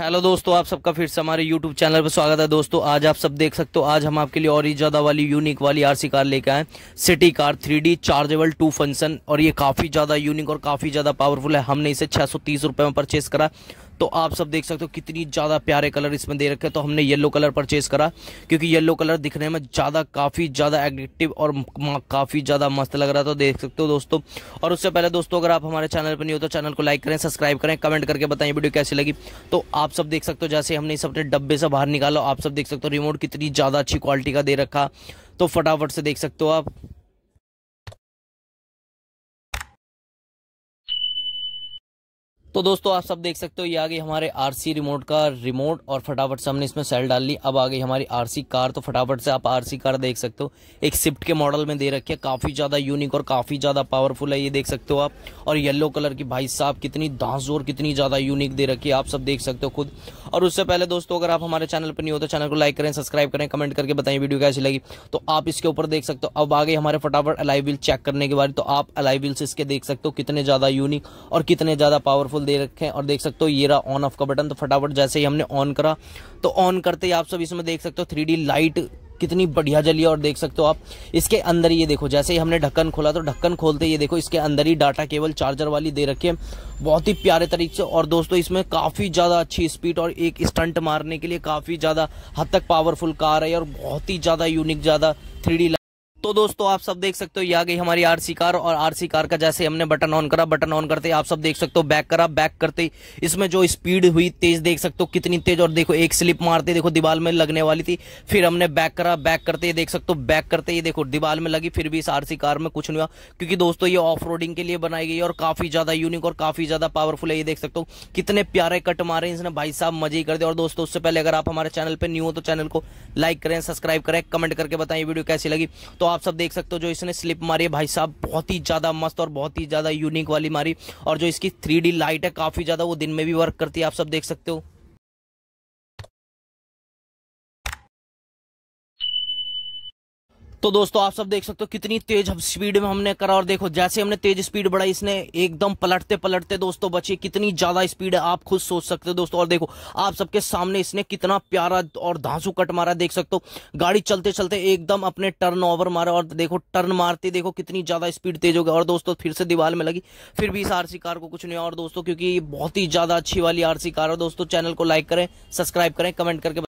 hello दोस्तों आप सबका फिर से हमारे यूट्यूब चैनल पर स्वागत है दोस्तों आज आप सब देख सकते हो आज हम आपके लिए और ही ज़्यादा वाली यूनिक वाली आरसी कार लेकर आए city car three chargeable two function और ये काफ़ी ज़्यादा यूनिक और काफ़ी ज़्यादा पावरफुल है हमने इसे छह सौ में परचेस करा तो आप सब देख सकते हो कितनी ज़्यादा प्यारे कलर इसमें दे रखे तो हमने येलो कलर परचेज करा क्योंकि येलो कलर दिखने में ज़्यादा काफ़ी ज़्यादा एडिक्टिव और काफ़ी ज़्यादा मस्त लग रहा था तो देख सकते हो दोस्तों और उससे पहले दोस्तों अगर आप हमारे चैनल पर नहीं हो तो चैनल को लाइक करें सब्सक्राइब करें कमेंट करके बताएं वीडियो कैसी लगी तो आप सब देख सकते हो जैसे हमने इस अपने डब्बे से बाहर निकाला आप सब देख सकते हो रिमोट कितनी ज़्यादा अच्छी क्वालिटी का दे रखा तो फटाफट से देख सकते हो आप तो दोस्तों आप सब देख सकते हो ये आ गई हमारे आरसी रिमोट का रिमोट और फटाफट से हमने इसमें सेल डाल ली अब आ गई हमारी आरसी कार तो फटाफट से आप आरसी कार देख सकते हो एक स्विफ्ट के मॉडल में दे रखी है काफ़ी ज़्यादा यूनिक और काफ़ी ज़्यादा पावरफुल है ये देख सकते हो आप और येलो कलर की भाई साहब कितनी धांसोर कितनी ज़्यादा यूनिक दे रखी है आप सब देख सकते हो खुद और उससे पहले दोस्तों अगर आप हमारे चैनल पर नहीं हो तो चैनल को लाइक करें सब्सक्राइब करें कमेंट करके बताएं वीडियो कैसी लगी तो आप इसके ऊपर देख सकते हो अब आ गई हमारे फटाफट अलाइविल चेक करने के बारे तो आप अलाइविल से इसके देख सकते हो कितने ज़्यादा यूनिक और कितने ज़्यादा पावरफुल फुल दे रखे हैं और देख सकते हो ये रहा ऑन ऑफ का बटन तो फटाफट जैसे ही हमने ऑन करा तो ऑन करते ही आप सब इसमें देख सकते हो थ्री लाइट कितनी बढ़िया जली और देख सकते हो आप इसके अंदर ये देखो जैसे ही हमने ढक्कन खोला तो ढक्कन खोलते ये देखो इसके अंदर ही डाटा केबल चार्जर वाली दे रखी है बहुत ही प्यारे तरीके से और दोस्तों इसमें काफ़ी ज़्यादा अच्छी स्पीड और एक स्टंट मारने के लिए काफ़ी ज़्यादा हद तक पावरफुल कार है और बहुत ही ज़्यादा यूनिक ज़्यादा थ्री तो दोस्तों आप सब देख सकते हो ये आ गई हमारी आरसी कार और आरसी कार का जैसे हमने बटन ऑन करा बटन ऑन करते आप सब देख सकते हो बैक करा बैक करते इसमें जो स्पीड हुई तेज देख सकते हो कितनी तेज और देखो एक स्लिप मारते देखो दीवाल में लगने वाली थी फिर हमने बैक करा बैक करते ये देख सकते हो बैक करते ये देखो दीवाल में लगी फिर भी इस आरसी कार में कुछ नहीं हुआ क्योंकि दोस्तों ये ऑफ के लिए बनाई गई और काफी ज्यादा यूनिक और काफी ज्यादा पावरफुल है ये देख सकते हो कितने प्यारे कट मारे इसने भाई साहब मजे कर दिया और दोस्तों उससे पहले अगर आप हमारे चैनल पर न्यू हो तो चैनल को लाइक करें सब्सक्राइब करें कमेंट करके बताएं वीडियो कैसी लगी तो आप सब देख सकते हो जो इसने स्लिप मारी है भाई साहब बहुत ही ज़्यादा मस्त और बहुत ही ज़्यादा यूनिक वाली मारी और जो इसकी थ्री लाइट है काफ़ी ज़्यादा वो दिन में भी वर्क करती है आप सब देख सकते हो तो दोस्तों आप सब देख सकते हो कितनी तेज स्पीड में हमने करा और देखो जैसे हमने तेज स्पीड बढ़ाई इसने एकदम पलटते पलटते दोस्तों बची कितनी ज्यादा स्पीड है आप खुद सोच सकते हो दोस्तों और देखो आप सबके सामने इसने कितना प्यारा और धांसू कट मारा देख सकते हो गाड़ी चलते चलते एकदम अपने टर्न ओवर मारा और देखो टर्न मारते देखो कितनी ज्यादा स्पीड तेज हो गया और दोस्तों फिर से दीवार में लगी फिर भी इस आरसी कार को कुछ नहीं और दोस्तों क्योंकि बहुत ही ज्यादा अच्छी वाली आरसी कार है दोस्तों चैनल को लाइक करें सब्सक्राइब करें कमेंट करके